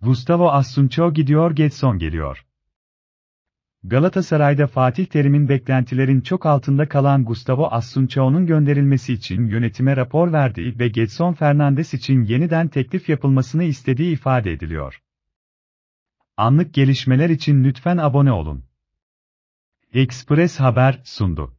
Gustavo Asuncio gidiyor Getson geliyor. Galatasaray'da Fatih Terim'in beklentilerin çok altında kalan Gustavo Asuncio'nun gönderilmesi için yönetime rapor verdiği ve Getson Fernandes için yeniden teklif yapılmasını istediği ifade ediliyor. Anlık gelişmeler için lütfen abone olun. Express Haber sundu.